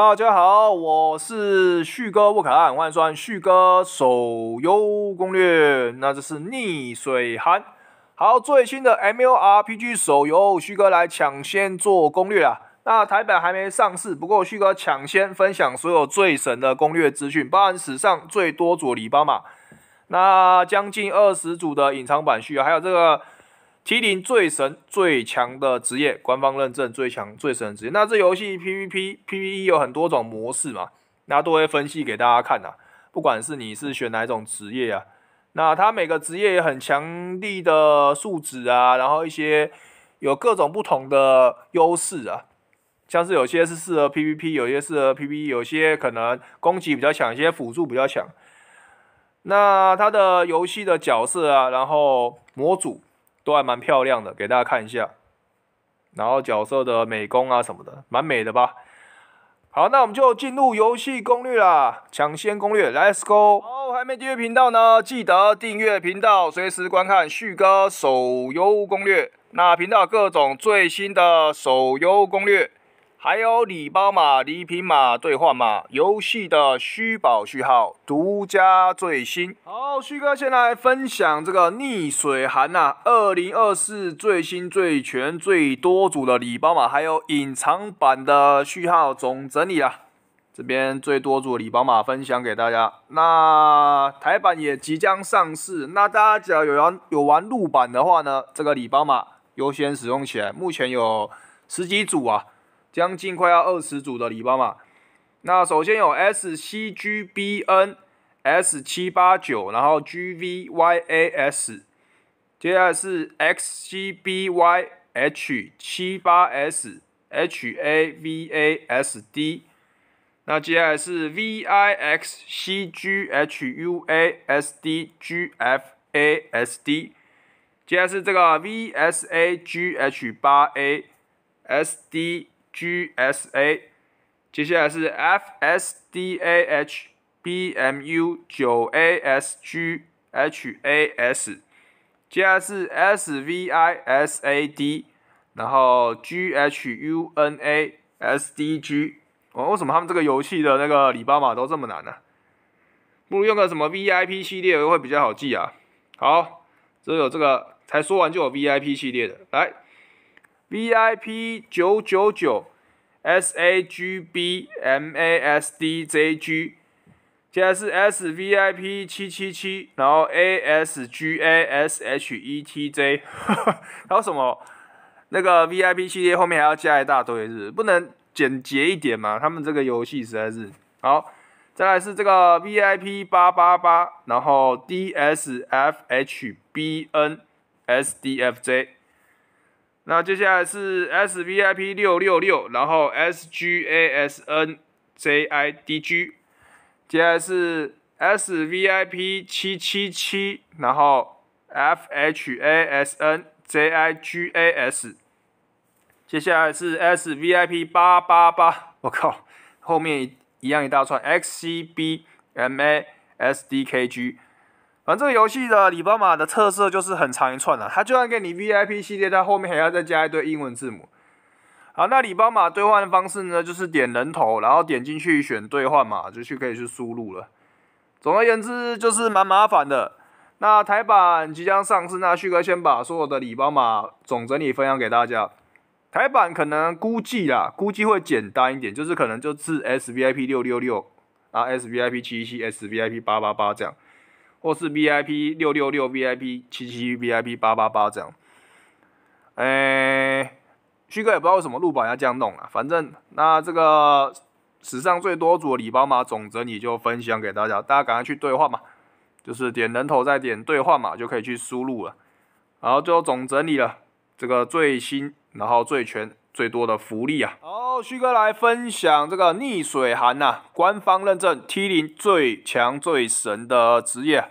大家好，我是旭哥沃卡，欢迎收看旭哥手游攻略。那这是逆水寒，好，最新的 M U R P G 手游，旭哥来抢先做攻略啊。那台本还没上市，不过旭哥抢先分享所有最神的攻略资讯，包含史上最多组礼包码，那将近二十组的隐藏版序，还有这个。麒麟最神最强的职业，官方认证最强最神的职业。那这游戏 PVP PVE 有很多种模式嘛？那都会分析给大家看呐。不管是你是选哪种职业啊，那它每个职业也很强力的素质啊，然后一些有各种不同的优势啊，像是有些是适合 PVP，有些适合 PVE，有些可能攻击比较强，一些辅助比较强。那它的游戏的角色啊，然后模组。都还蛮漂亮的，给大家看一下。然后角色的美工啊什么的，蛮美的吧？好，那我们就进入游戏攻略啦，抢先攻略，Let's go！好，还没订阅频道呢，记得订阅频道，随时观看旭哥手游攻略。那频道各种最新的手游攻略。还有礼包码、礼品码、兑换码、游戏的虚宝序号，独家最新。好，旭哥先来分享这个《逆水寒》呐，二零二四最新最全最多组的礼包码，还有隐藏版的序号总整理啊。这边最多组礼包码分享给大家。那台版也即将上市，那大家只要有玩有玩陆版的话呢，这个礼包码优先使用起来。目前有十几组啊。将近快要二十组的礼包嘛，那首先有 S C G B N S 七八九，然后 G V Y A S，接下来是 X C B Y H 七八 S H A V A S D，那接下来是 V I X C G H U A S D G F A S D，接下来是这个 V S A G H 八 A S D。GSA，接下来是 FSDAHBMU9ASGHAS，接下来是 SVISAD，然后 GHUNASDG。哦，为什么他们这个游戏的那个礼包码都这么难呢？不如用个什么 VIP 系列会比较好记啊？好，只有这个才说完就有 VIP 系列的，来。VIP 九九九 s a g b m a s d j g 现来是 SVIP 七七七，然后 ASGASHETJ，还有什么？那个 VIP 系列后面还要加一大堆是不能简洁一点嘛？他们这个游戏实在是好。再来是这个 VIP 八八八，然后 DSFHBNSDFJ。那接下来是 S VIP 六六六，然后 S G A S N J I D G，接下来是 S VIP 七七七，然后 F H A S N J I G A S，接下来是 S VIP 八八八，我靠，后面一样一大串 X C B M A S D K G。反正这个游戏的礼包码的特色就是很长一串啊，它就算给你 VIP 系列，在后面还要再加一堆英文字母。好，那礼包码兑换的方式呢，就是点人头，然后点进去选兑换码，就去可以去输入了。总而言之，就是蛮麻烦的。那台版即将上市，那旭哥先把所有的礼包码总整理分享给大家。台版可能估计啦，估计会简单一点，就是可能就是 SVIP 六六六啊，SVIP 七七，SVIP 八八八这样。或是 VIP 六六六 VIP 七七 VIP 八八八这样，哎，旭哥也不知道为什么鹿宝要这样弄啊，反正那这个史上最多组的礼包码总整理就分享给大家，大家赶快去兑换嘛，就是点人头再点兑换码就可以去输入了。然后最后总整理了这个最新、然后最全、最多的福利啊！好，旭哥来分享这个逆水寒呐，官方认证 T 零最强最神的职业。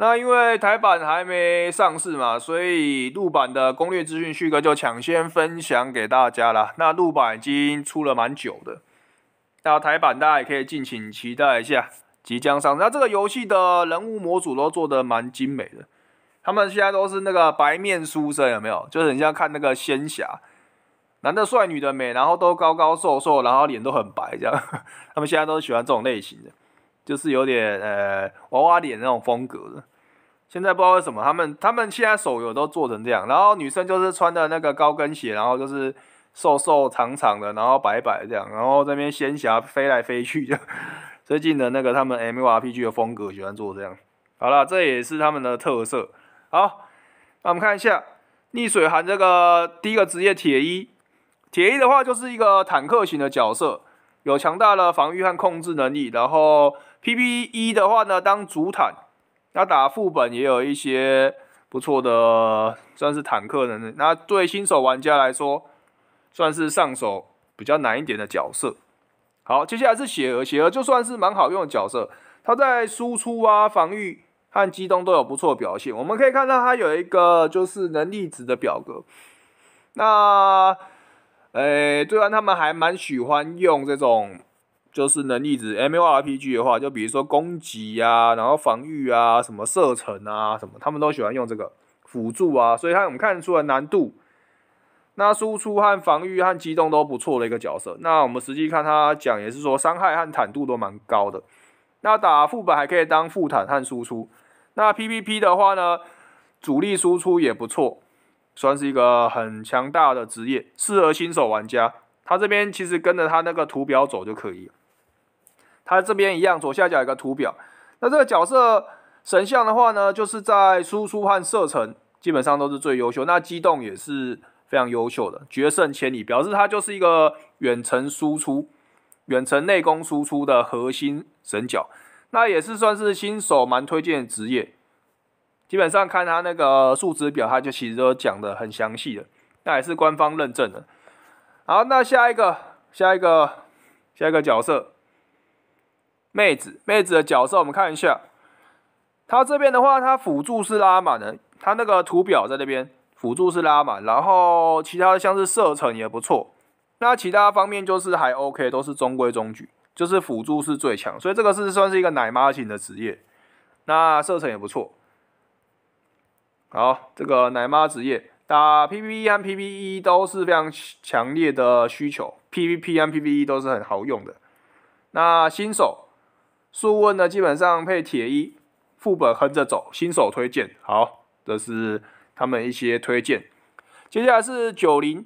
那因为台版还没上市嘛，所以陆版的攻略资讯旭哥就抢先分享给大家啦。那陆版已经出了蛮久的，那台版大家也可以敬请期待一下，即将上。那这个游戏的人物模组都做的蛮精美的，他们现在都是那个白面书生，有没有？就是人像看那个仙侠，男的帅，女的美，然后都高高瘦瘦，然后脸都很白，这样。他们现在都是喜欢这种类型的。就是有点呃娃娃脸那种风格的，现在不知道为什么他们他们现在手游都做成这样，然后女生就是穿的那个高跟鞋，然后就是瘦瘦长长的，然后摆摆这样，然后这边仙侠飞来飞去的，最近的那个他们 M Y R P G 的风格喜欢做这样，好了，这也是他们的特色。好，那我们看一下《逆水寒》这个第一个职业铁衣，铁衣的话就是一个坦克型的角色。有强大的防御和控制能力，然后 P P E 的话呢，当主坦，那打副本也有一些不错的，算是坦克能力。那对新手玩家来说，算是上手比较难一点的角色。好，接下来是血儿，血儿就算是蛮好用的角色，他在输出啊、防御和机动都有不错表现。我们可以看到他有一个就是能力值的表格，那。诶，虽然他们还蛮喜欢用这种，就是能力值 M O R P G 的话，就比如说攻击啊，然后防御啊，什么射程啊，什么他们都喜欢用这个辅助啊，所以他我们看得出来难度。那输出和防御和机动都不错的一个角色，那我们实际看他讲也是说伤害和坦度都蛮高的，那打副本还可以当副坦和输出，那 P P P 的话呢，主力输出也不错。算是一个很强大的职业，适合新手玩家。他这边其实跟着他那个图表走就可以。他这边一样，左下角有个图表。那这个角色神像的话呢，就是在输出和射程基本上都是最优秀，那机动也是非常优秀的，决胜千里表示它就是一个远程输出、远程内功输出的核心神角。那也是算是新手蛮推荐的职业。基本上看他那个数值表，他就其实都讲的很详细的，那也是官方认证的。好，那下一个，下一个，下一个角色，妹子，妹子的角色，我们看一下，他这边的话，他辅助是拉满的，他那个图表在那边，辅助是拉满，然后其他的像是射程也不错，那其他方面就是还 OK，都是中规中矩，就是辅助是最强，所以这个是算是一个奶妈型的职业，那射程也不错。好，这个奶妈职业打 PVE 和 PVE 都是非常强烈的需求，PVP 和 p v e 都是很好用的。那新手速问呢，基本上配铁衣副本横着走，新手推荐。好，这是他们一些推荐。接下来是九零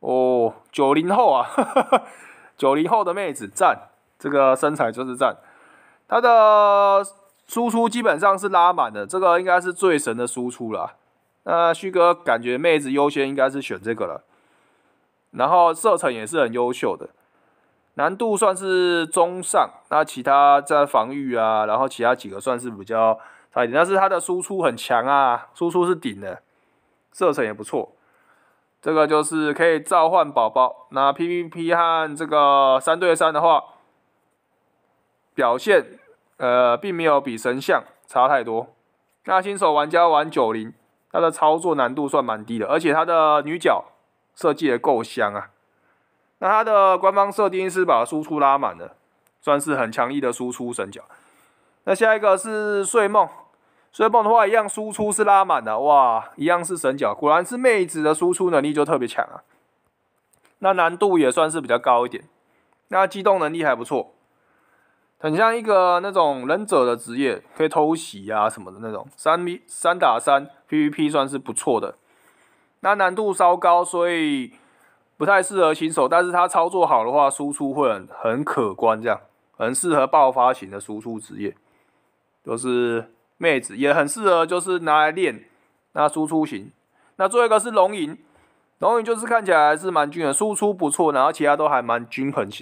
哦，九零后啊，九零后的妹子赞，这个身材就是赞，她的。输出基本上是拉满的，这个应该是最神的输出了。那旭哥感觉妹子优先应该是选这个了，然后射程也是很优秀的，难度算是中上。那其他在防御啊，然后其他几个算是比较差一点，但是它的输出很强啊，输出是顶的，射程也不错。这个就是可以召唤宝宝。那 PVP 和这个三对三的话，表现。呃，并没有比神像差太多。那新手玩家玩九零，它的操作难度算蛮低的，而且它的女角设计的够香啊。那它的官方设定是把输出拉满了，算是很强力的输出神角。那下一个是睡梦，睡梦的话一样输出是拉满的，哇，一样是神角，果然是妹子的输出能力就特别强啊。那难度也算是比较高一点，那机动能力还不错。很像一个那种忍者的职业，可以偷袭啊什么的那种，三 v 三打三 PVP 算是不错的，那难度稍高，所以不太适合新手，但是他操作好的话，输出会很可观，这样很适合爆发型的输出职业，就是妹子也很适合，就是拿来练那输出型。那最后一个是龙吟，龙吟就是看起来还是蛮均衡，输出不错，然后其他都还蛮均衡型。